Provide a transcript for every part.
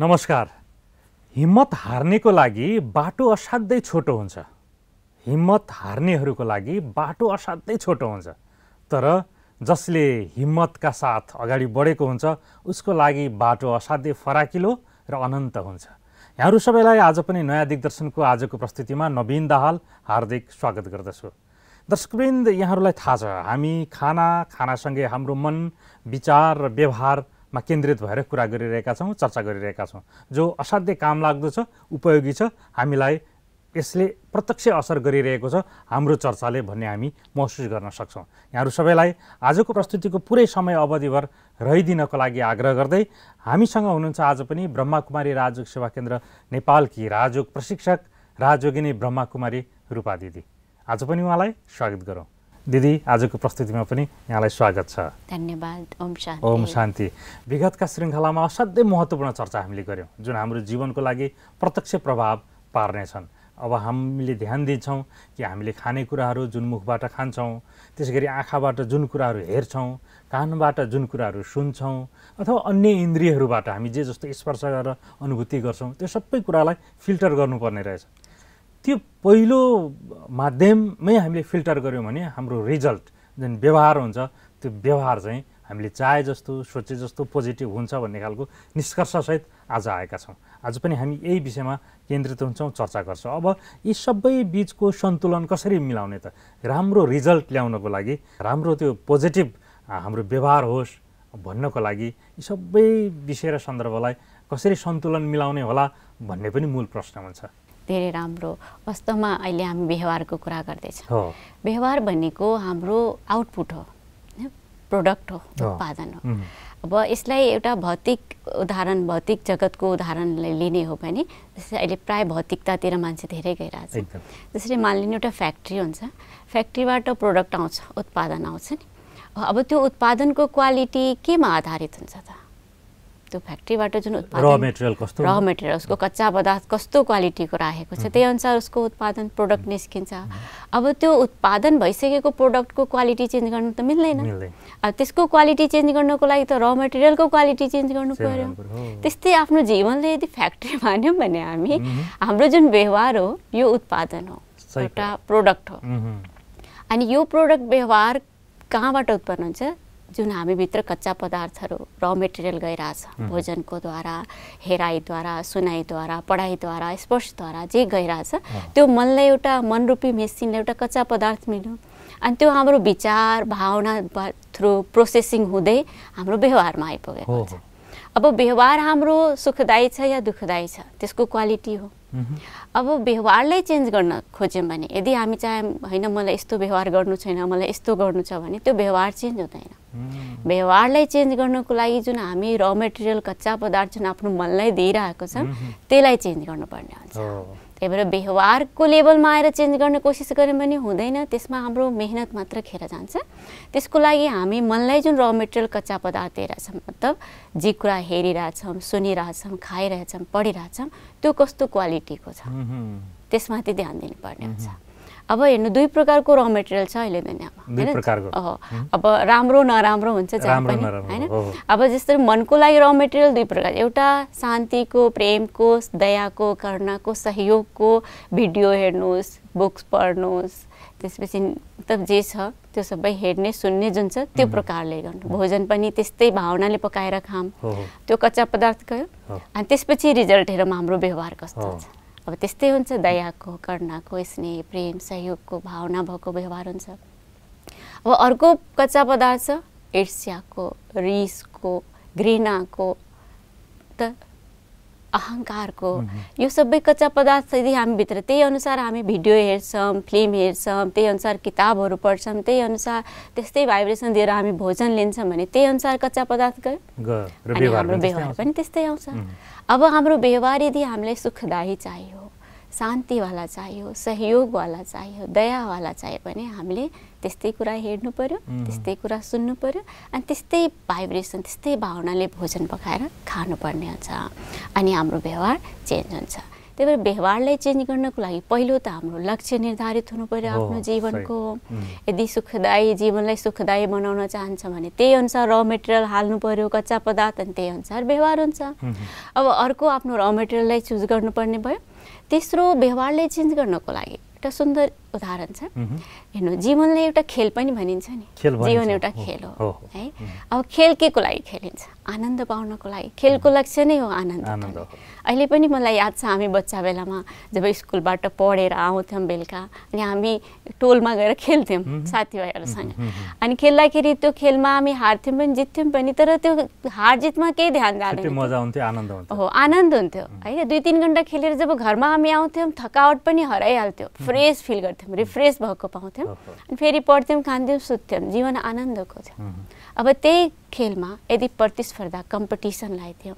नमस्कार हिम्मत हार्नेको लागि बाटो असाध्यै छोटो हुन्छ हिम्मत हार्नेहरूको लागि बाटो असाध्यै छोटो हुन्छ तर जसले हिम्मतका साथ अगाडि बढेको हुन्छ उसको लागि बाटो असाध्यै फराकिलो र अनन्त हुन्छ यहाँहरू सबैलाई आज पनि नयाँ दिग्दर्शनको आजको प्रस्तुतिमा नवीन दाहाल हार्दिक स्वागत गर्दछु दर्शकवृन्द यहाँहरूलाई थाहा छ हामी खाना खानासँगै हाम्रो मन विचार र व्यवहार मा केन्द्रित भएर कुरा गरिरहेका छौँ चर्चा गरिरहेका छौँ जो असाध्य काम लाग्दो छ उपयोगी छ हामीलाई यसले प्रत्यक्ष असर गरिरहेको छ हाम्रो चर्चाले भन्ने हामी महसुस गर्न सक्छौँ यहाँहरू सबैलाई आजको प्रस्तुतिको पुरै समय अवधिभर रहिदिनको लागि आग्रह गर्दै हामीसँग हुनुहुन्छ आज पनि ब्रह्माकुमारी राजयोग सेवा केन्द्र नेपालकी राजयोग प्रशिक्षक राजयोगिनी ब्रह्माकुमारी रूपा दिदी आज पनि उहाँलाई स्वागत गरौँ दिदी आजको प्रस्तुतिमा पनि यहाँलाई स्वागत छ धन्यवाद ओम शान्ति ओम शान्ति विगतका श्रृङ्खलामा असाध्यै महत्त्वपूर्ण चर्चा हामीले गऱ्यौँ जुन हाम्रो जीवनको लागि प्रत्यक्ष प्रभाव पार्नेछन् अब हामीले ध्यान दिन्छौँ कि हामीले खानेकुराहरू जुन मुखबाट खान्छौँ त्यसै गरी आँखाबाट जुन कुराहरू हेर्छौँ कानबाट जुन कुराहरू सुन्छौँ अथवा अन्य इन्द्रियहरूबाट हामी जे जस्तो स्पर्श गरेर अनुभूति गर्छौँ त्यो सबै कुरालाई फिल्टर गर्नुपर्ने रहेछ त्यो पहिलो माध्यममै हामीले फिल्टर गऱ्यौँ भने हाम्रो रिजल्ट जुन व्यवहार हुन्छ त्यो व्यवहार चाहिँ हामीले चाहे जस्तो सोचे जस्तो पोजिटिभ हुन्छ भन्ने खालको निष्कर्षसहित आज आएका छौँ आज पनि हामी यही विषयमा केन्द्रित हुन्छौँ चर्चा गर्छौँ अब यी सबै बिचको सन्तुलन कसरी मिलाउने त राम्रो रिजल्ट ल्याउनको लागि राम्रो त्यो पोजिटिभ हाम्रो व्यवहार होस् भन्नको लागि यी सबै विषय र सन्दर्भलाई कसरी सन्तुलन मिलाउने होला भन्ने पनि मूल प्रश्न हुन्छ धेरै राम्रो वास्तवमा अहिले हामी व्यवहारको कुरा गर्दैछौँ व्यवहार भनेको हाम्रो आउटपुट हो प्रोडक्ट हो उत्पादन हो अब यसलाई एउटा भौतिक उदाहरण भौतिक जगतको उदाहरणलाई लिने हो भने जस्तै अहिले प्राय भौतिकतातिर मान्छे धेरै गइरहेछ जसरी लिने एउटा फ्याक्ट्री हुन्छ फ्याक्ट्रीबाट प्रोडक्ट आउँछ उत्पादन आउँछ नि अब त्यो उत्पादनको क्वालिटी केमा आधारित हुन्छ त त्यो फ्याक्ट्रीबाट जुन उत्पादन र मेटेरियल उसको कच्चा पदार्थ कस्तो क्वालिटीको राखेको छ त्यही अनुसार उसको उत्पादन प्रोडक्ट निस्किन्छ अब त्यो उत्पादन भइसकेको प्रोडक्टको क्वालिटी चेन्ज गर्नु त मिल्दैन अब त्यसको क्वालिटी चेन्ज गर्नुको लागि त र मेटेरियलको क्वालिटी चेन्ज गर्नु पर्यो त्यस्तै आफ्नो जीवनले यदि फ्याक्ट्री मान्यौँ भने हामी हाम्रो जुन व्यवहार हो यो उत्पादन हो एउटा प्रोडक्ट हो अनि यो प्रोडक्ट व्यवहार कहाँबाट उत्पन्न हुन्छ जुन हामीभित्र कच्चा पदार्थहरू र मेटेरियल गइरहेछ द्वारा हेराइद्वारा सुनाइद्वारा पढाइद्वारा स्पर्शद्वारा जे गइरहेछ त्यो मनलाई एउटा मनरूपी मेसिनले एउटा कच्चा पदार्थ मिल्यो अनि त्यो हाम्रो विचार भावना थ्रु प्रोसेसिङ हुँदै हाम्रो व्यवहारमा आइपुगेको छ अब व्यवहार हाम्रो सुखदायी छ या दुःखदायी छ त्यसको क्वालिटी हो अब व्यवहारलाई चेन्ज गर्न खोज्यौँ भने यदि हामी चाहे होइन मलाई यस्तो व्यवहार गर्नु छैन मलाई यस्तो गर्नु छ भने त्यो व्यवहार चेन्ज हुँदैन व्यवहारलाई चेन्ज गर्नको लागि जुन हामी र मेटेरियल कच्चा पदार्थ जुन आफ्नो मनलाई दिइरहेको छ त्यसलाई चेन्ज गर्नुपर्ने हुन्छ त्यही भएर व्यवहारको लेभलमा आएर चेन्ज गर्ने कोसिस गऱ्यौँ भने हुँदैन त्यसमा हाम्रो मेहनत मात्र खेर जान्छ त्यसको लागि हामी मनलाई जुन र मेटेरियल कच्चा पदार्थ दिइरहेछौँ मतलब जे कुरा हेरिरहेछौँ सुनिरहेछौँ खाइरहेछौँ पढिरहेछौँ त्यो कस्तो क्वालिटीको छ त्यसमाथि ध्यान दिनुपर्ने हुन्छ अब हेर्नु दुई प्रकारको र मेटेरियल छ अहिले दुनियाँमा होइन अब राम्रो नराम्रो हुन्छ पनि होइन अब जस्तै मनको लागि र मेटेरियल दुई प्रकार एउटा शान्तिको प्रेमको दयाको करुणाको सहयोगको भिडियो हेर्नुहोस् बुक्स पढ्नुहोस् त्यसपछि मतलब जे छ त्यो सबै हेर्ने सुन्ने जुन छ त्यो प्रकारले गर्नु भोजन पनि त्यस्तै भावनाले पकाएर खाऊँ त्यो कच्चा पदार्थ गयो अनि त्यसपछि रिजल्ट हेरौँ हाम्रो व्यवहार कस्तो छ अब त्यस्तै हुन्छ दयाको करुणाको स्नेह प्रेम सहयोगको भावना भएको व्यवहार हुन्छ अब अर्को कच्चा पदार्थ छ ईर्ष्याको रिसको घृणाको त अहङ्कारको यो सबै कच्चा पदार्थ यदि हामीभित्र त्यही अनुसार हामी भिडियो हेर्छौँ फिल्म हेर्छौँ त्यही अनुसार किताबहरू पढ्छौँ त्यही अनुसार त्यस्तै भाइब्रेसन दिएर हामी भोजन लिन्छौँ भने त्यही अनुसार कच्चा पदार्थ गयो अनि हाम्रो व्यवहार पनि त्यस्तै आउँछ अब हाम्रो व्यवहार यदि हामीलाई सुखदायी चाहियो शान्तिवाला चाहियो सहयोगवाला चाहियो दयावाला चाहियो भने हामीले त्यस्तै कुरा हेर्नु पऱ्यो त्यस्तै कुरा सुन्नु पऱ्यो अनि त्यस्तै भाइब्रेसन त्यस्तै भावनाले भोजन पकाएर खानुपर्ने हुन्छ अनि हाम्रो व्यवहार चेन्ज हुन्छ त्यही भएर व्यवहारलाई चेन्ज गर्नको लागि पहिलो त हाम्रो लक्ष्य निर्धारित हुनु पऱ्यो आफ्नो जीवनको यदि सुखदायी जीवनलाई सुखदायी बनाउन चाहन्छ भने त्यही अनुसार र मेटेरियल हाल्नु पऱ्यो कच्चा पदार्थ अनि त्यही अनुसार व्यवहार हुन्छ अब अर्को आफ्नो र मेटेरियललाई चुज गर्नुपर्ने भयो तेस्रो व्यवहारलाई चेन्ज गर्नको लागि एउटा सुन्दर उदाहरण छ हेर्नु जीवनलाई एउटा खेल पनि भनिन्छ नि जीवन एउटा खेल हो है अब खेल के को लागि खेलिन्छ आनन्द पाउनको लागि खेलको लक्ष्य नै हो आनन्द अहिले पनि मलाई याद छ हामी बच्चा बेलामा जब स्कुलबाट पढेर आउँथ्यौँ बेलुका अनि हामी टोलमा गएर खेल्थ्यौँ साथीभाइहरूसँग अनि खेल्दाखेरि त्यो खेलमा हामी हार्थ्यौँ पनि जित्थ्यौँ पनि तर त्यो हार जितमा केही ध्यान जाँदैन हो आनन्द हुन्थ्यो होइन दुई तिन घन्टा खेलेर जब घरमा हामी आउँथ्यौँ थकावट पनि हराइहाल्थ्यो फ्रेस फिल गर्थ्यौँ पाउँथ्यौँ रिफ्रेस भएको पाउँथ्यौँ अनि फेरि पढ्थ्यौँ खान्थ्यौँ सुत्थ्यौँ जीवन आनन्दको थियो अब त्यही खेलमा यदि प्रतिस्पर्धा कम्पिटिसन लगाइदियौँ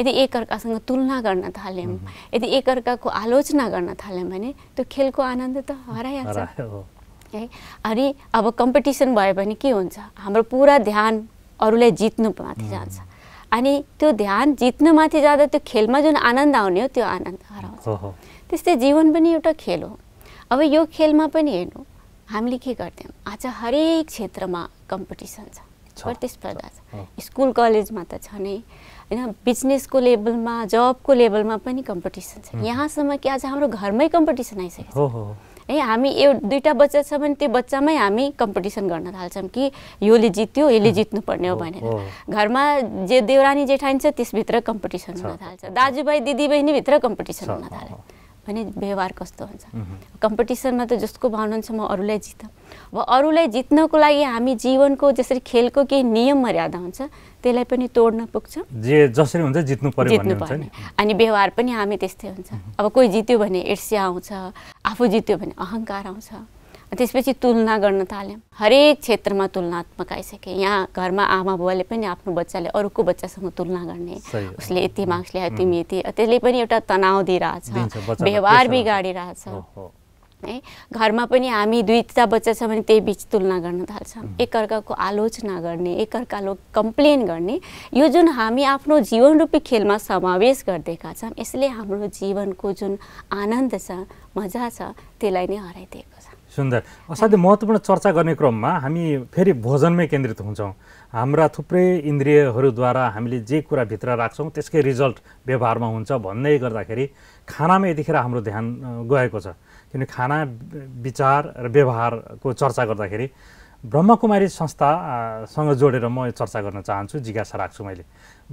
यदि एकअर्कासँग तुलना गर्न थाल्यौँ यदि एकअर्काको आलोचना गर्न थाल्यौँ भने त्यो खेलको आनन्द त हराइहाल्छ है अनि अब कम्पिटिसन भयो भने के हुन्छ हाम्रो पुरा ध्यान अरूलाई जित्नुमाथि जान्छ अनि त्यो ध्यान जित्नुमाथि जाँदा त्यो खेलमा जुन आनन्द आउने हो त्यो आनन्द हराउँछ त्यस्तै जीवन पनि एउटा खेल हो अब यो खेलमा पनि हेर्नु हामीले के गर्थ्यौँ आज हरेक क्षेत्रमा कम्पिटिसन छ प्रतिस्पर्धा छ स्कुल कलेजमा त छ नै होइन बिजनेसको लेभलमा जबको लेभलमा पनि कम्पिटिसन छ यहाँसम्म कि आज हाम्रो घरमै कम्पिटिसन आइसकेको छ है हामी यो दुईवटा बच्चा छ भने त्यो बच्चामै हामी कम्पिटिसन गर्न थाल्छौँ कि योले जित्यो यसले जित्नुपर्ने हो भनेर घरमा जे देउरानी जेठाइन्छ त्यसभित्र कम्पिटिसन हुन थाल्छ दाजुभाइ दिदीबहिनीभित्र कम्पिटिसन हुन थाल्यो अनि व्यवहार कस्तो हुन्छ कम्पिटिसनमा त जसको भावना छ म अरूलाई जित अब अरूलाई जित्नको लागि हामी जीवनको जसरी खेलको केही नियम मर्यादा हुन्छ त्यसलाई पनि तोड्न पुग्छ जे जसरी हुन्छ जित्नु पर्यो जित्नु पर्ने अनि व्यवहार पनि हामी त्यस्तै हुन्छ अब कोही जित्यो भने ईर्ष्या आउँछ आफू जित्यो भने अहङ्कार आउँछ त्यसपछि तुलना गर्न थाल्यौँ हरेक क्षेत्रमा तुलनात्मक आइसके यहाँ घरमा आमा बुवाले पनि आफ्नो बच्चाले अरूको बच्चासँग तुलना गर्ने उसले यति मार्क्स ल्यायो तिमी यति त्यसले पनि एउटा तनाव दिइरहेछ व्यवहार बिगाडिरहेछ है घरमा पनि हामी दुईवटा बच्चा छ भने त्यही बिच तुलना गर्न थाल्छौँ एकअर्काको आलोचना गर्ने एकअर्कालो कम्प्लेन गर्ने यो जुन हामी आफ्नो जीवन रूपी खेलमा समावेश गरिदिएका छौँ यसले हाम्रो जीवनको जुन आनन्द छ मजा छ त्यसलाई नै हराइदिएको सुन्दर असाध्यै महत्त्वपूर्ण चर्चा गर्ने क्रममा हामी फेरि भोजनमै केन्द्रित हुन्छौँ हाम्रा थुप्रै इन्द्रियहरूद्वारा हामीले जे कुरा भित्र राख्छौँ त्यसकै रिजल्ट व्यवहारमा हुन्छ भन्दै गर्दाखेरि खानामा यतिखेर हाम्रो ध्यान गएको छ किनभने खाना विचार र व्यवहारको चर्चा गर्दाखेरि ब्रह्मकुमारी संस्थासँग जोडेर म यो चर्चा गर्न चाहन्छु जिज्ञासा राख्छु मैले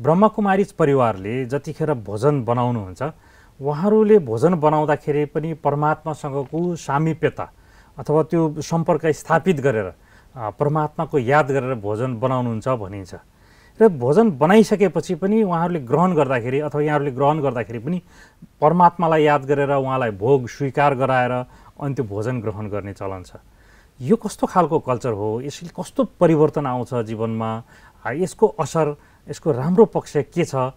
ब्रह्मकुमारी परिवारले जतिखेर भोजन बनाउनुहुन्छ उहाँहरूले भोजन बनाउँदाखेरि पनि परमात्मासँगको सामिप्यता अथवा त्यो सम्पर्क स्थापित गरेर परमात्माको याद गरेर भोजन बनाउनुहुन्छ भनिन्छ र भोजन बनाइसकेपछि पनि उहाँहरूले ग्रहण गर्दाखेरि अथवा यहाँहरूले ग्रहण गर्दाखेरि पनि परमात्मालाई याद गरेर उहाँलाई भोग स्वीकार गराएर अनि त्यो भोजन ग्रहण गर्ने चलन छ यो कस्तो खालको कल्चर हो यसले कस्तो परिवर्तन आउँछ जीवनमा यसको असर यसको राम्रो पक्ष के छ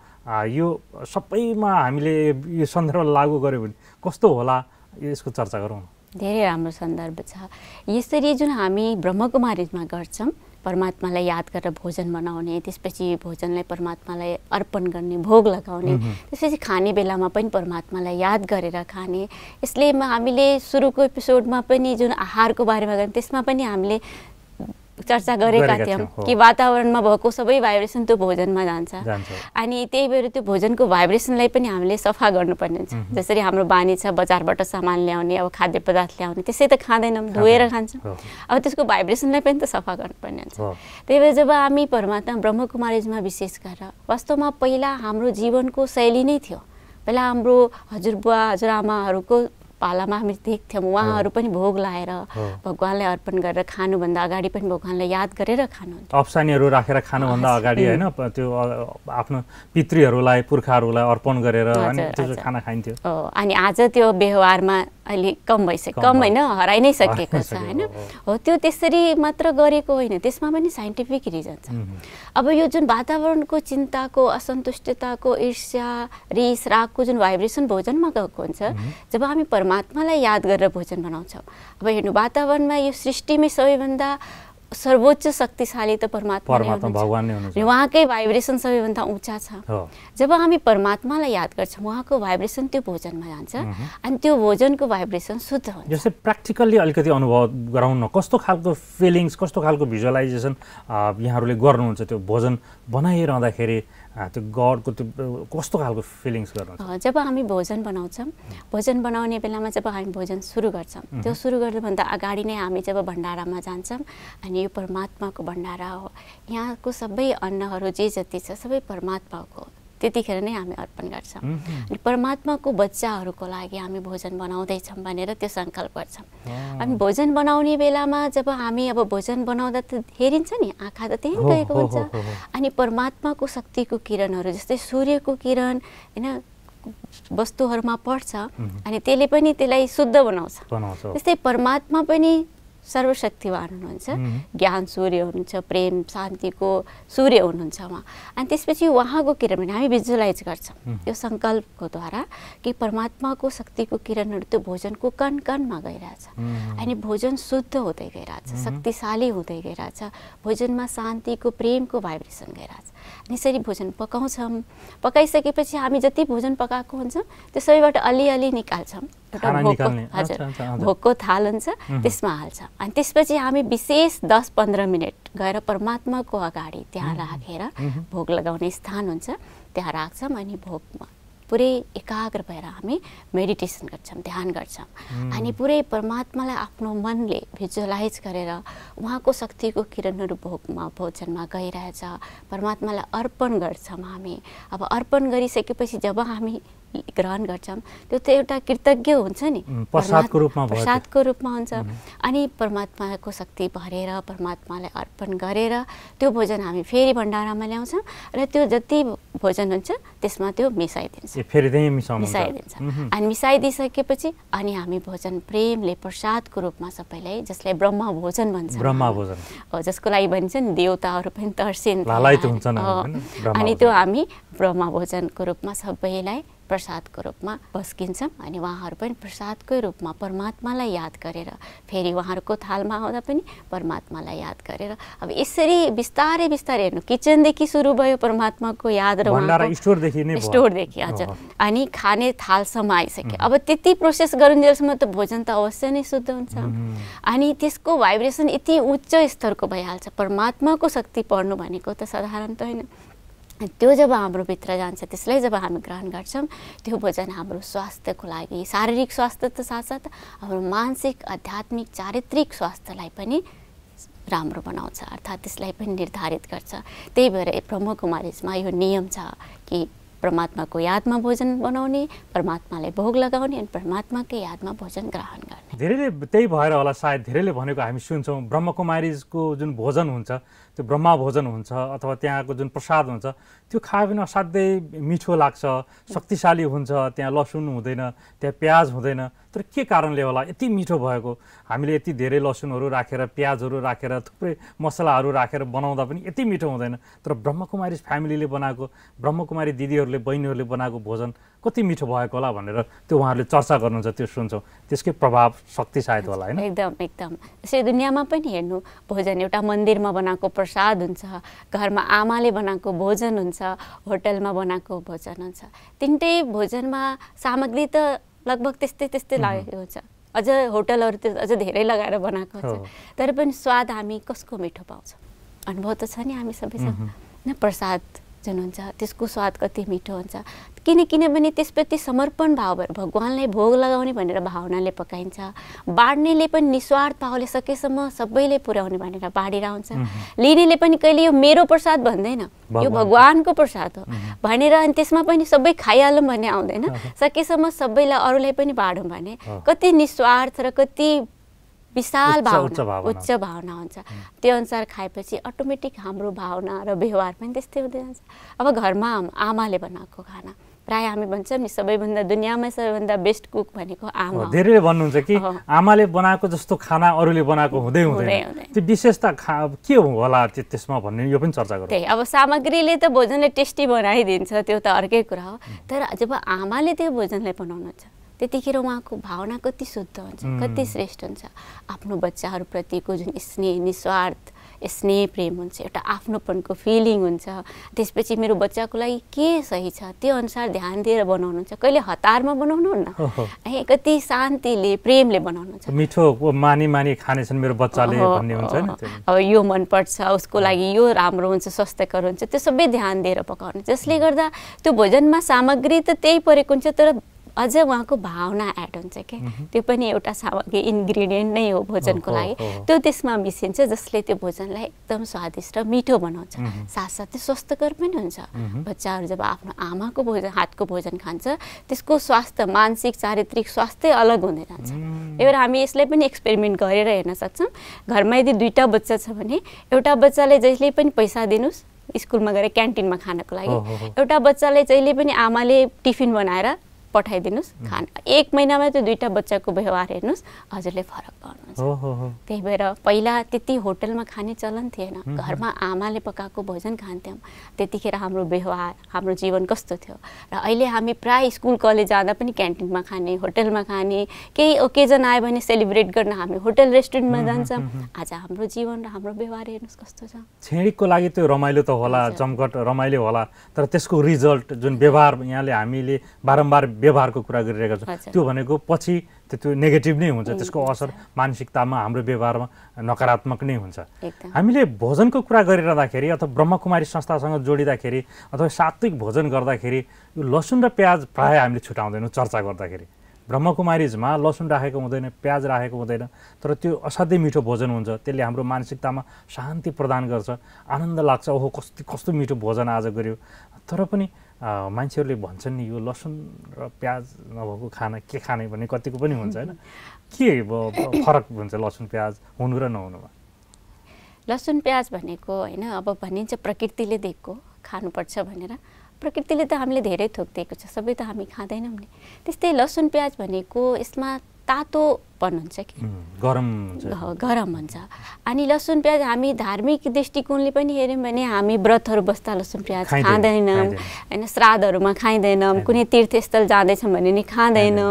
यो सबैमा हामीले यो सन्दर्भ लागू गऱ्यो भने कस्तो होला यसको चर्चा गरौँ धेरै राम्रो सन्दर्भ छ यसरी जुन हामी ब्रह्मकुमारीमा गर्छौँ परमात्मालाई याद गरेर भोजन बनाउने त्यसपछि भोजनलाई परमात्मालाई अर्पण गर्ने भोग लगाउने त्यसपछि खाने बेलामा पनि परमात्मालाई याद गरेर खाने यसले हामीले सुरुको एपिसोडमा पनि जुन आहारको बारेमा गर्ने त्यसमा पनि हामीले चर्चा गरेका थियौँ कि वातावरणमा भएको सबै भाइब्रेसन त्यो भोजनमा जान्छ अनि त्यही भएर त्यो भोजनको भाइब्रेसनलाई पनि हामीले सफा गर्नुपर्ने हुन्छ जसरी हाम्रो बानी छ बजारबाट सामान ल्याउने अब खाद्य पदार्थ ल्याउने त्यसै त खाँदैनौँ धोएर खान्छौँ अब त्यसको भाइब्रेसनलाई पनि त सफा गर्नुपर्ने हुन्छ त्यही भएर जब हामी परमात्मा ब्रह्मकुमारीजमा विशेष गरेर वास्तवमा पहिला हाम्रो जीवनको शैली नै थियो पहिला हाम्रो हजुरबुवा हजुरआमाहरूको पालामा हामी देख्थ्यौँ उहाँहरू पनि भोग लाएर भगवान्लाई अर्पण गरेर खानुभन्दा अगाडि पनि भगवान्लाई याद गरेर खानुहुन्छ अप्सानीहरू राखेर खानुभन्दा अगाडि होइन त्यो आफ्नो पितृहरूलाई पुर्खाहरूलाई अर्पण गरेर खाना खाइन्थ्यो अनि आज त्यो व्यवहारमा अहिले कम भइसक्यो कम होइन हराइ नै सकेको छ होइन हो त्यो त्यसरी मात्र गरेको होइन त्यसमा पनि साइन्टिफिक रिजन छ अब यो जुन वातावरणको चिन्ताको असन्तुष्टताको ईर्ष्या रिस रागको जुन भाइब्रेसन भोजनमा गएको हुन्छ जब हामी परमात्मालाई याद गरेर भोजन बनाउँछौँ अब हेर्नु वातावरणमा यो सृष्टिमै सबैभन्दा सर्वोच्च शक्तिशाली त परमात्मा उहाँकै भाइब्रेसन सबैभन्दा उचा छ जब हामी परमात्मालाई याद गर्छौँ उहाँको भाइब्रेसन त्यो भोजनमा जान्छ अनि त्यो भोजनको भाइब्रेसन शुद्ध हुन्छ जस्तै प्र्याक्टिकल्ली अलिकति अनुभव गराउन कस्तो खालको फिलिङ्स कस्तो खालको भिजुअलाइजेसन यहाँहरूले गर्नुहुन्छ त्यो भोजन बनाइरहँदाखेरि त्यो गडको त्यो कस्तो खालको फिलिङ्स गर्नु जब हामी भोजन बनाउँछौँ भोजन बनाउने बेलामा जब हामी भोजन सुरु गर्छौँ त्यो सुरु गर्नुभन्दा अगाडि नै हामी जब भण्डारामा जान्छौँ अनि यो परमात्माको भण्डारा हो यहाँको सबै अन्नहरू जे जति छ सबै परमात्माको त्यतिखेर नै हामी अर्पण गर्छौँ अनि परमात्माको बच्चाहरूको लागि हामी भोजन बनाउँदैछौँ भनेर त्यो सङ्कल्प गर्छौँ अनि भोजन बनाउने बेलामा जब हामी अब भोजन बनाउँदा त हेरिन्छ नि आँखा त त्यहीँ गएको हुन्छ अनि परमात्माको शक्तिको किरणहरू जस्तै सूर्यको किरण होइन वस्तुहरूमा पर्छ अनि त्यसले पनि त्यसलाई शुद्ध बनाउँछ त्यस्तै परमात्मा पनि सर्वशक्तिवान हुनुहुन्छ ज्ञान सूर्य हुनुहुन्छ प्रेम शान्तिको सूर्य हुनुहुन्छ उहाँ अनि त्यसपछि उहाँको किरण भने हामी भिजुलाइज गर्छौँ यो सङ्कल्पको द्वारा कि परमात्माको शक्तिको किरणहरू त्यो भोजनको कण कणमा गइरहेछ अनि भोजन शुद्ध हुँदै गइरहेछ शक्तिशाली हुँदै गइरहेछ भोजनमा शान्तिको प्रेमको भाइब्रेसन गइरहेछ यसरी भोजन पकाउँछौँ पकाइसकेपछि हामी जति भोजन पकाएको हुन्छौँ त्यो सबैबाट अलिअलि निकाल्छौँ एउटा भोकको हजुर भोकको थाल हुन्छ त्यसमा हाल्छ अनि त्यसपछि हामी विशेष दस पन्ध्र मिनट गएर परमात्माको अगाडि त्यहाँ राखेर भोग लगाउने स्थान हुन्छ त्यहाँ राख्छौँ अनि भोगमा पुरै एकाग्र भएर हामी मेडिटेसन गर्छौँ ध्यान गर्छौँ अनि पुरै परमात्मालाई आफ्नो मनले भिजुअलाइज गरेर उहाँको शक्तिको किरणहरू भोगमा भोजनमा गइरहेछ परमात्मालाई अर्पण गर्छौँ हामी अब अर्पण गरिसकेपछि जब हामी ग्रहण गर्छौँ त्यो त एउटा कृतज्ञ हुन्छ नि प्रसादको रूपमा प्रसादको रूपमा हुन्छ अनि परमात्माको शक्ति भरेर परमात्मालाई अर्पण गरेर त्यो भोजन हामी फेरि भण्डारामा ल्याउँछौँ र त्यो जति भोजन हुन्छ त्यसमा त्यो मिसाइदिन्छ मिसाइदिन्छ अनि मिसाइदिइसकेपछि अनि हामी भोजन प्रेमले प्रसादको रूपमा सबैलाई जसलाई ब्रह्म भोजन भन्छ जसको लागि भनिन्छ नि देवताहरू पनि तर्सिन्छ अनि त्यो हामी ब्रह्म भोजनको रूपमा सबैलाई प्रसादको रूपमा बस्किन्छ अनि उहाँहरू पनि प्रसादकै रूपमा परमात्मालाई याद गरेर फेरि उहाँहरूको थालमा आउँदा पनि परमात्मालाई याद गरेर अब यसरी बिस्तारै बिस्तारै हेर्नु किचनदेखि सुरु भयो परमात्माको याद र स्टोरदेखि हजुर अनि खाने थालसम्म आइसक्यो अब त्यति प्रोसेस गरुन्जेलसम्म त भोजन त अवश्य नै शुद्ध हुन्छ अनि त्यसको भाइब्रेसन यति उच्च स्तरको भइहाल्छ परमात्माको शक्ति पढ्नु भनेको त साधारण त होइन त्यो जब हाम्रो भित्र जान्छ त्यसलाई जब हामी ग्रहण गर्छौँ त्यो भोजन हाम्रो स्वास्थ्यको लागि शारीरिक स्वास्थ्य त साथसाथ हाम्रो मानसिक आध्यात्मिक चारित्रिक स्वास्थ्यलाई पनि राम्रो बनाउँछ अर्थात् त्यसलाई पनि निर्धारित गर्छ त्यही भएर ब्रह्म यो नियम छ कि परमात्माको यादमा भोजन बनाउने परमात्मालाई भोग लगाउने अनि परमात्माकै यादमा भोजन ग्रहण गर्ने धेरैले त्यही भएर होला सायद धेरैले भनेको हामी सुन्छौँ ब्रह्मकुमारीजको जुन भोजन हुन्छ त्यो ब्रह्मा भोजन हुन्छ अथवा त्यहाँको जुन प्रसाद हुन्छ त्यो खायो भने असाध्यै मिठो लाग्छ शक्तिशाली हुन्छ त्यहाँ लसुन हुँदैन त्यहाँ प्याज हुँदैन तर के कारणले होला यति मिठो भएको हामीले यति धेरै लसुनहरू राखेर प्याजहरू राखेर थुप्रै मसलाहरू राखेर बनाउँदा पनि यति मिठो हुँदैन तर ब्रह्मकुमारी फ्यामिलीले बनाएको ब्रह्मकुमारी दिदीहरूले बहिनीहरूले बनाएको भोजन कति मिठो भएको होला भनेर त्यो उहाँहरूले चर्चा गर्नुहुन्छ त्यो सुन्छौँ त्यसकै प्रभाव शक्ति सायद होला होइन एकदम एकदम यसरी दुनियाँमा पनि हेर्नु भोजन एउटा मन्दिरमा बनाएको प्रसाद प्रसाद हुन्छ घरमा आमाले बनाएको भोजन हुन्छ होटलमा बनाएको भोजन हुन्छ तिनटै भोजनमा सामग्री त लगभग त्यस्तै त्यस्तै लागेको हुन्छ अझ होटलहरू त अझ धेरै लगाएर बनाएको हुन्छ तर पनि स्वाद हामी कसको मिठो पाउँछौँ अनुभव त छ नि हामी सबैसँग होइन प्रसाद जुन हुन्छ त्यसको स्वाद कति मिठो हुन्छ किन किनभने त्यसप्रति समर्पण भाव भगवान्लाई भोग लगाउने भनेर भावनाले पकाइन्छ बाँड्नेले पनि निस्वार्थ भावले सकेसम्म सबैले पुर्याउने भनेर बाँडेर आउँछ लिनेले पनि कहिले यो मेरो प्रसाद भन्दैन यो भगवान्को प्रसाद हो भनेर अनि त्यसमा पनि सबै खाइहालौँ भन्ने आउँदैन सकेसम्म सबैलाई अरूलाई पनि बाँडौँ भने कति निस्वार्थ र कति विशाल भावना उच्च भावना हुन्छ त्यो अनुसार खाएपछि अटोमेटिक हाम्रो भावना र व्यवहार पनि त्यस्तै हुँदै जान्छ अब घरमा आमाले बनाएको खाना प्रायः हामी भन्छौँ नि सबैभन्दा दुनियाँमै सबैभन्दा बेस्ट कुक भनेको आमा धेरैले भन्नुहुन्छ कि आमाले बनाएको जस्तो खाना अरूले बनाएको हुँदै हुँदैन त्यो विशेषता खा के होला त्यो त्यसमा भन्ने यो पनि चर्चा गरौँ त्यही अब सामग्रीले त भोजनले टेस्टी बनाइदिन्छ त्यो त अर्कै कुरा हो तर जब आमाले त्यो भोजनलाई बनाउनुहुन्छ त्यतिखेर उहाँको भावना कति शुद्ध हुन्छ कति श्रेष्ठ हुन्छ आफ्नो बच्चाहरूप्रतिको जुन स्नेह निस्वार्थ स्नेह प्रेम हुन्छ एउटा आफ्नोपनको फिलिङ हुन्छ त्यसपछि मेरो बच्चाको लागि के सही छ त्यो अनुसार ध्यान दिएर बनाउनुहुन्छ कहिले हतारमा बनाउनु बनाउनुहुन्न है कति शान्तिले प्रेमले बनाउनुहुन्छ मिठो मानी मानि खानेछन् मेरो बच्चाले भन्ने हुन्छ अब यो मनपर्छ उसको लागि यो राम्रो हुन्छ स्वास्थ्यकर हुन्छ त्यो सबै ध्यान दिएर पकाउनु जसले गर्दा त्यो भोजनमा सामग्री त त्यही परेको हुन्छ तर अझ उहाँको भावना एड हुन्छ क्या त्यो पनि एउटा सामग्री इन्ग्रिडियन्ट नै हो भोजनको लागि त्यो त्यसमा मिसिन्छ जसले त्यो भोजनलाई एकदम स्वादिष्ट मिठो बनाउँछ साथसाथै स्वास्थ्यकर पनि हुन्छ बच्चाहरू जब आफ्नो आमाको भोजन हातको भोजन खान्छ त्यसको स्वास्थ्य मानसिक चारित्रिक स्वास्थ्य अलग हुँदै जान्छ एउटा हामी यसलाई पनि एक्सपेरिमेन्ट गरेर हेर्न सक्छौँ घरमा यदि दुईवटा बच्चा छ भने एउटा बच्चाले जहिले पनि पैसा दिनुहोस् स्कुलमा गएर क्यान्टिनमा खानको लागि एउटा बच्चालाई जहिले पनि आमाले टिफिन बनाएर पठाइदिनुहोस् खान एक महिनामा त्यो दुईवटा बच्चाको व्यवहार हेर्नुहोस् हजुरले फरक पाउनुहुन्छ त्यही भएर पहिला त्यति होटलमा खाने चलन थिएन घरमा आमाले पकाएको भोजन खान्थ्यौँ त्यतिखेर हाम्रो व्यवहार हाम्रो जीवन कस्तो थियो र अहिले हामी प्राय स्कुल कलेज जाँदा पनि क्यान्टिनमा खाने होटलमा खाने केही ओकेजन आयो भने सेलिब्रेट गर्न हामी होटल रेस्टुरेन्टमा जान्छौँ आज हाम्रो जीवन र हाम्रो व्यवहार हेर्नुहोस् कस्तो छ छेडीको लागि त्यो रमाइलो त होला जमकट रमाइलो होला तर त्यसको रिजल्ट जुन व्यवहार यहाँले हामीले बारम्बार व्यवहारको कुरा गरिरहेका छौँ त्यो भनेको पछि त्यो नेगेटिभ नै हुन्छ त्यसको असर मानसिकतामा हाम्रो व्यवहारमा नकारात्मक नै हुन्छ हामीले भोजनको कुरा गरिरहँदाखेरि अथवा ब्रह्मकुमारी संस्थासँग जोडिँदाखेरि अथवा सात्विक भोजन गर्दाखेरि यो लसुन र प्याज प्रायः हामीले छुट्याउँदैनौँ चर्चा गर्दाखेरि ब्रह्मकुमारीजमा लसुन राखेको हुँदैन प्याज राखेको हुँदैन तर त्यो असाध्यै मिठो भोजन हुन्छ त्यसले हाम्रो मानसिकतामा शान्ति प्रदान गर्छ आनन्द लाग्छ ओहो कस्तो कस्तो मिठो भोजन आज गऱ्यो तर पनि मान्छेहरूले भन्छन् नि यो लसुन र प्याज नभएको खाना के खाने भन्ने कतिको पनि हुन्छ होइन के फरक हुन्छ लसुन प्याज हुनु र नहुनुमा लसुन प्याज भनेको होइन अब भनिन्छ प्रकृतिले दिएको खानुपर्छ भनेर प्रकृतिले त हामीले धेरै थोक दिएको छ सबै त हामी खाँदैनौँ नि त्यस्तै लसुन प्याज भनेको यसमा तातोपन हुन्छ कि गरम गरम हुन्छ अनि लसुन प्याज हामी धार्मिक दृष्टिकोणले पनि हेऱ्यौँ भने हामी व्रतहरू बस्दा लसुन प्याज खाँदैनौँ होइन श्राद्धहरूमा खाइँदैनौँ कुनै तीर्थस्थल जाँदैछौँ भने नि खाँदैनौँ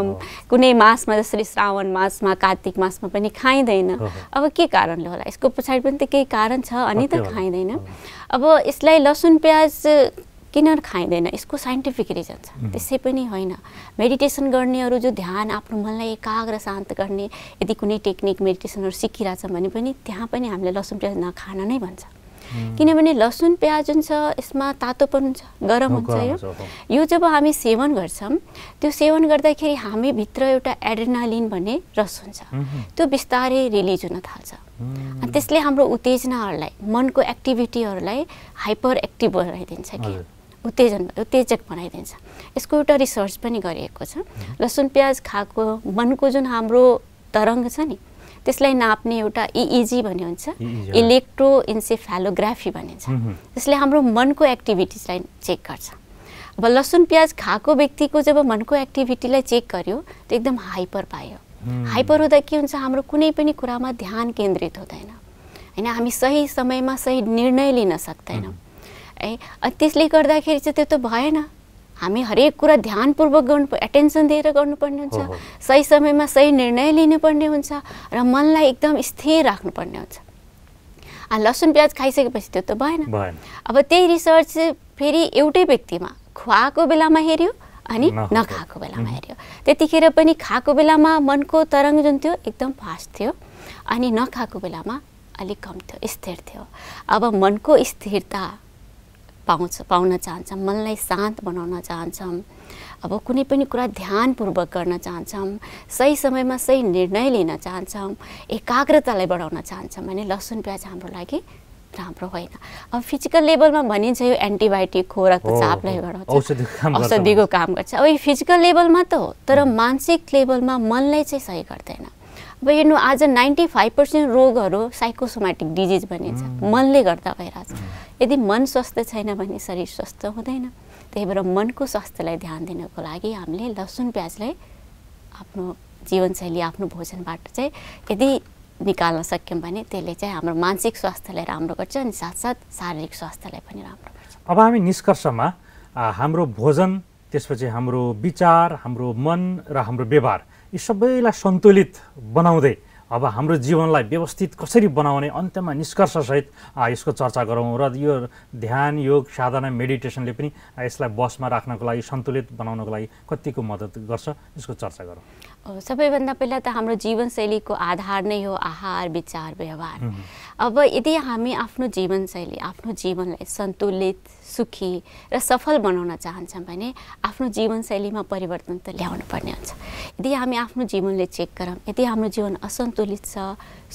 कुनै मासमा जसरी श्रावण मासमा कार्तिक मासमा पनि खाइँदैन अब के कारणले होला यसको पछाडि पनि त केही कारण छ अनि त खाइँदैन अब यसलाई लसुन प्याज किन खाइँदैन यसको साइन्टिफिक रिजन छ त्यसै पनि होइन मेडिटेसन गर्नेहरू जो ध्यान आफ्नो मनलाई एकाग्र शान्त गर्ने यदि कुनै टेक्निक मेडिटेसनहरू सिकिरहेछ भने पनि त्यहाँ पनि हामीले लसुन प्याज नखान नै भन्छ किनभने लसुन प्याज हुन्छ यसमा तातोपन हुन्छ गरम हुन्छ यो यो जब हामी सेवन गर्छौँ त्यो सेवन गर्दाखेरि हामीभित्र एउटा एड्रेनालिन भन्ने रस हुन्छ त्यो बिस्तारै रिलिज हुन थाल्छ अनि त्यसले हाम्रो उत्तेजनाहरूलाई मनको एक्टिभिटीहरूलाई हाइपर एक्टिभ बनाइदिन्छ कि उत्तेजन उत्तेजक बनाइदिन्छ यसको एउटा रिसर्च पनि गरिएको छ लसुन प्याज खाएको मनको जुन हाम्रो तरङ्ग छ नि त्यसलाई नाप्ने एउटा इइजी e e भन्ने हुन्छ e इलेक्ट्रो इन्सेफ्यालोग्राफी भनिन्छ त्यसले हाम्रो मनको एक्टिभिटिजलाई चेक गर्छ अब लसुन प्याज खाएको व्यक्तिको जब मनको एक्टिभिटीलाई चेक गर्यो त एकदम हाइपर पायो हाइपर हुँदा के हुन्छ हाम्रो कुनै पनि कुरामा ध्यान केन्द्रित हुँदैन होइन हामी सही समयमा सही निर्णय लिन सक्दैनौँ है त्यसले गर्दाखेरि चाहिँ त्यो त भएन हामी हरेक कुरा ध्यानपूर्वक गर्नु एटेन्सन दिएर गर्नुपर्ने हुन्छ सही समयमा सही निर्णय लिनुपर्ने हुन्छ र मनलाई एकदम स्थिर राख्नुपर्ने हुन्छ लसुन प्याज खाइसकेपछि त्यो त भएन अब त्यही रिसर्च फेरि एउटै व्यक्तिमा खुवाएको बेलामा हेऱ्यो अनि नखाएको बेलामा हेऱ्यो त्यतिखेर पनि खाएको बेलामा मनको तरङ्ग जुन थियो एकदम फास्ट थियो अनि नखाएको बेलामा अलिक कम थियो स्थिर थियो अब मनको स्थिरता पाउँछ पाउन चाहन्छौँ मनलाई शान्त बनाउन चाहन्छौँ अब कुनै पनि कुरा ध्यानपूर्वक गर्न चाहन्छौँ सही समयमा सही निर्णय लिन चाहन्छौँ एकाग्रतालाई बढाउन चाहन्छौँ भने लसुन प्याज हाम्रो लागि राम्रो होइन अब फिजिकल लेभलमा भनिन्छ यो एन्टिबायोटिक हो रक्तचापलाई औषधिको काम गर्छ अब यो फिजिकल लेभलमा त हो तर मानसिक लेभलमा मनलाई चाहिँ सही गर्दैन अब हेर्नु आज नाइन्टी फाइभ पर्सेन्ट रोगहरू साइकोसोमेटिक डिजिज भनिन्छ मनले गर्दा भइरहेछ यदि मन स्वस्थ छैन भने शरीर स्वस्थ हुँदैन त्यही भएर मनको स्वास्थ्यलाई ध्यान दिनको लागि हामीले लसुन प्याजलाई आफ्नो जीवनशैली आफ्नो भोजनबाट चाहिँ यदि निकाल्न सक्यौँ भने त्यसले चाहिँ हाम्रो मानसिक स्वास्थ्यलाई राम्रो गर्छ अनि साथसाथ शारीरिक स्वास्थ्यलाई पनि राम्रो गर्छ अब हामी निष्कर्षमा हाम्रो भोजन त्यसपछि हाम्रो विचार हाम्रो मन र हाम्रो व्यवहार यी सबैलाई सन्तुलित बनाउँदै अब हाम्रो जीवनलाई व्यवस्थित कसरी बनाउने अन्त्यमा निष्कर्षसहित यसको चर्चा गरौँ र यो ध्यान योग साधना मेडिटेसनले पनि यसलाई बसमा राख्नको लागि सन्तुलित बनाउनको लागि कतिको मद्दत गर्छ यसको चर्चा गरौँ सबैभन्दा पहिला त हाम्रो जीवनशैलीको आधार नै हो आहार विचार व्यवहार अब यदि हामी आफ्नो जीवनशैली आफ्नो जीवनलाई सन्तुलित सुखी र सफल बनाउन चाहन्छौँ भने आफ्नो जीवनशैलीमा परिवर्तन त ल्याउनु पर्ने हुन्छ यदि हामी आफ्नो जीवनले चेक गरौँ यदि हाम्रो जीवन असन्तुलित छ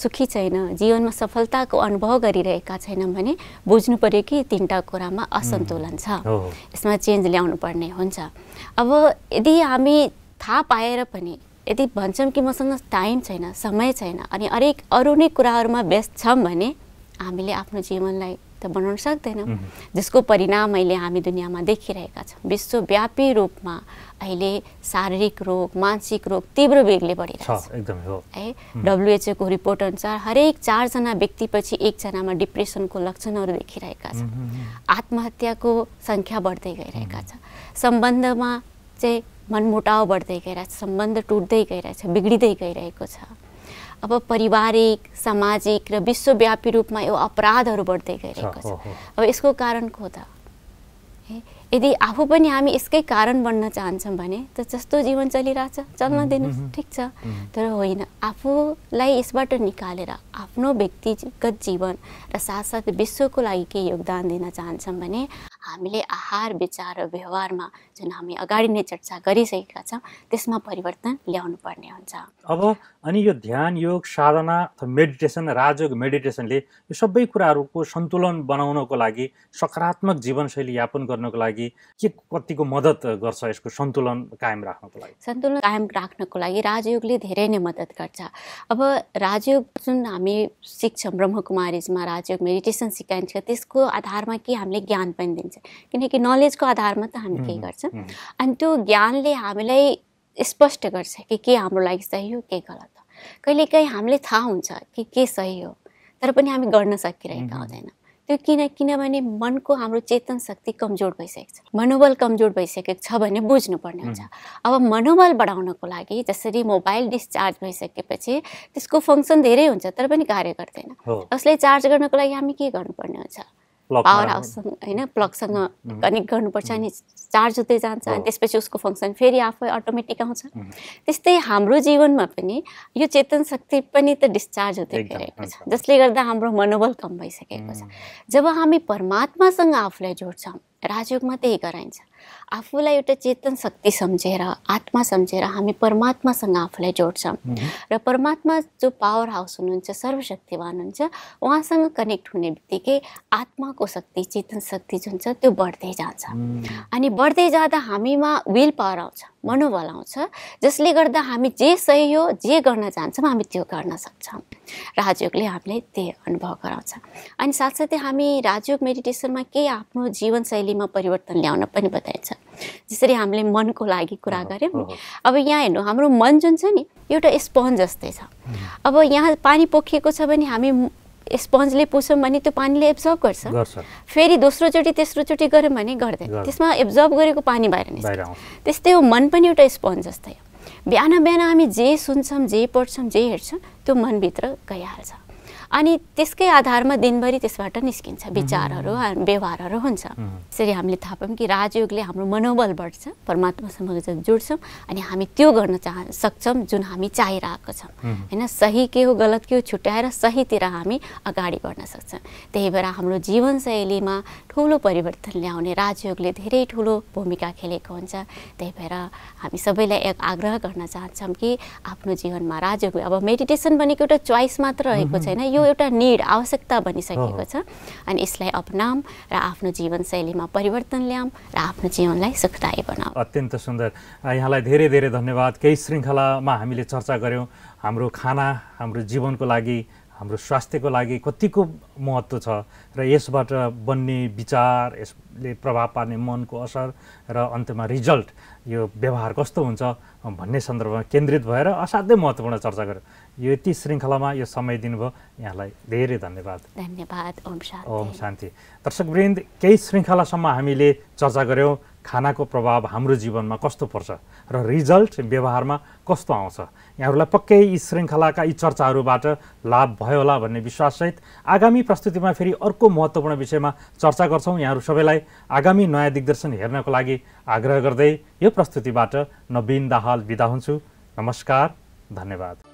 सुखी छैन जीवनमा सफलताको अनुभव गरिरहेका छैनौँ भने बुझ्नु पऱ्यो कि तिनवटा कुरामा असन्तुलन छ यसमा चेन्ज ल्याउनु पर्ने हुन्छ अब यदि हामी थाहा पाएर पनि यदि भन्छौँ कि मसँग टाइम छैन समय छैन अनि हरेक अरू नै कुराहरूमा व्यस्त छौँ भने हामीले आफ्नो जीवनलाई त बनाउन सक्दैनौँ जसको परिणाम अहिले हामी दुनियाँमा देखिरहेका छौँ विश्वव्यापी रूपमा अहिले शारीरिक रोग मानसिक रोग तीव्र वेगले बढिरहेको छ है डब्लुएचओको रिपोर्ट अनुसार हरेक चारजना व्यक्तिपछि एकजनामा डिप्रेसनको लक्षणहरू देखिरहेका छन् आत्महत्याको सङ्ख्या बढ्दै गइरहेका छ सम्बन्धमा चाहिँ मनमुटाव बढ्दै गइरहेछ सम्बन्ध टुट्दै गइरहेछ बिग्रिँदै गइरहेको छ अब पारिवारिक सामाजिक र विश्वव्यापी रूपमा यो अपराधहरू बढ्दै गइरहेको छ अब यसको कारण को त यदि आफू पनि हामी यसकै कारण बन्न चाहन्छौँ भने त जस्तो जीवन चलिरहेछ चल्न दिनु ठिक छ तर होइन आफूलाई यसबाट निकालेर आफ्नो व्यक्तिगत जीवन र साथसाथै विश्वको लागि केही योगदान दिन चाहन्छौँ भने हामीले आहार विचार र व्यवहारमा जुन हामी अगाडि नै चर्चा गरिसकेका छौँ त्यसमा परिवर्तन ल्याउनु पर्ने हुन्छ अब अनि यो ध्यान योग साधना अथवा मेडिटेसन राजयोग मेडिटेसनले यो सबै कुराहरूको सन्तुलन बनाउनको लागि सकारात्मक जीवनशैली यापन गर्नको लागि के कतिको मद्दत गर्छ यसको सन्तुलन कायम राख्नको लागि सन्तुलन कायम राख्नको लागि राजयोगले धेरै नै मद्दत गर्छ अब राजयोग जुन हामी सिक्छौँ ब्रह्मकुमारीजमा राजयोग मेडिटेसन सिकाइन्छ त्यसको आधारमा के हामीले ज्ञान पनि दिन्छ किनकि नलेजको आधारमा त हामी केही गर्छौँ अनि त्यो ज्ञानले हामीलाई स्पष्ट गर्छ कि के हाम्रो लागि सही हो के गलत हो कहिलेकाहीँ हामीले थाहा हुन्छ कि के सही हो तर पनि हामी गर्न सकिरहेका हुँदैन त्यो किन किनभने मनको हाम्रो चेतन शक्ति कमजोर भइसकेको छ मनोबल कमजोर भइसकेको छ भने बुझ्नुपर्ने हुन्छ अब मनोबल बढाउनको लागि जसरी मोबाइल डिस्चार्ज भइसकेपछि त्यसको फङ्सन धेरै हुन्छ तर पनि कार्य गर्दैन उसलाई चार्ज गर्नको लागि हामी के गर्नुपर्ने हुन्छ पावर हाउससँग होइन प्लगसँग कनेक्ट गर्नुपर्छ अनि चार्ज हुँदै जान्छ अनि त्यसपछि उसको फङ्सन फेरि आफै अटोमेटिक आउँछ त्यस्तै हाम्रो जीवनमा पनि यो चेतन शक्ति पनि त डिस्चार्ज हुँदै गइरहेको छ जसले गर्दा हाम्रो मनोबल कम भइसकेको छ जब हामी परमात्मासँग आफूलाई जोड्छौँ राजयोगमा त्यही गराइन्छ आफूलाई एउटा चेतन शक्ति सम्झेर आत्मा सम्झेर हामी परमात्मासँग आफूलाई जोड्छौँ र परमात्मा जो पावर हाउस हुनुहुन्छ सर्वशक्तिवान हुन्छ उहाँसँग कनेक्ट हुने बित्तिकै आत्माको शक्ति चेतन शक्ति जुन छ त्यो बढ्दै जान्छ अनि बढ्दै जाँदा हामीमा विल पावर आउँछ मनोबल आउँछ जसले गर्दा हामी जे सही हो जे गर्न चाहन्छौँ हामी त्यो गर्न सक्छौँ राजयोगले हामीले त्यही अनुभव गराउँछ अनि साथसाथै हामी राजयोग मेडिटेसनमा केही आफ्नो जीवनशैलीमा परिवर्तन ल्याउन पनि बताइ रहेछ जसरी हामीले मनको लागि कुरा गऱ्यौँ अब यहाँ हेर्नु हाम्रो मन जुन छ नि एउटा स्पन्ज जस्तै छ अब यहाँ पानी पोखिएको छ भने हामी स्पन्जले पुछौँ भने त्यो पानीले एब्जर्भ गर्छ फेरि दोस्रोचोटि तेस्रोचोटि गऱ्यौँ भने गर्दैन त्यसमा एब्जर्भ गरेको पानी बाहिर निस्किन्छ त्यस्तै हो मन पनि एउटा स्पन्ज जस्तै हो बिहान बिहान हामी जे सुन्छौँ जे पढ्छौँ जे हेर्छौँ त्यो मनभित्र गइहाल्छ अनि त्यसकै आधारमा दिनभरि त्यसबाट निस्किन्छ विचारहरू व्यवहारहरू हुन्छ यसरी हामीले थाहा पायौँ कि राजयोगले हाम्रो मनोबल बढ्छ परमात्मासँग जोड्छौँ अनि हामी त्यो गर्न चाह सक्छौँ जुन हामी चाहिरहेको छौँ होइन सही के हो गलत के हो छुट्याएर सहीतिर हामी अगाडि बढ्न सक्छौँ त्यही भएर हाम्रो जीवनशैलीमा ठुलो परिवर्तन ल्याउने राजयोगले धेरै ठुलो भूमिका खेलेको हुन्छ त्यही भएर हामी सबैलाई एक आग्रह गर्न चाहन्छौँ कि आफ्नो जीवनमा राजयोग अब मेडिटेसन भनेको एउटा चोइस मात्र रहेको छैन यो एउटा निड आवश्यकता बनिसकेको छ अनि यसलाई अपनाऊँ र आफ्नो जीवनशैलीमा परिवर्तन ल्याऊँ र आफ्नो जीवनलाई सुखदायी बनाऊ अत्यन्त सुन्दर यहाँलाई धेरै धेरै धन्यवाद केही श्रृङ्खलामा हामीले चर्चा गऱ्यौँ हाम्रो खाना हाम्रो जीवनको लागि हाम्रो स्वास्थ्यको लागि कतिको महत्त्व छ र यसबाट बन्ने विचार यसले प्रभाव पार्ने मनको असर र अन्त्यमा रिजल्ट यो व्यवहार कस्तो हुन्छ भन्ने सन्दर्भमा केन्द्रित भएर असाध्यै महत्त्वपूर्ण चर्चा गऱ्यौँ यो यति श्रृङ्खलामा यो समय दिनुभयो यहाँलाई धेरै धन्यवाद धन्यवाद ओम शान्ति ओम शान्ति दर्शकवृन्द केही श्रृङ्खलासम्म हामीले चर्चा गऱ्यौँ खानाको प्रभाव हाम्रो जीवनमा कस्तो पर्छ र रिजल्ट व्यवहारमा कस्तो आउँछ यहाँहरूलाई पक्कै यी श्रृङ्खलाका यी चर्चाहरूबाट लाभ भयो होला भन्ने विश्वाससहित आगामी प्रस्तुतिमा फेरि अर्को महत्त्वपूर्ण विषयमा चर्चा गर्छौँ यहाँहरू सबैलाई आगामी नयाँ दिग्दर्शन हेर्नको लागि आग्रह गर्दै यो प्रस्तुतिबाट नवीन दाहाल बिदा हुन्छु नमस्कार धन्यवाद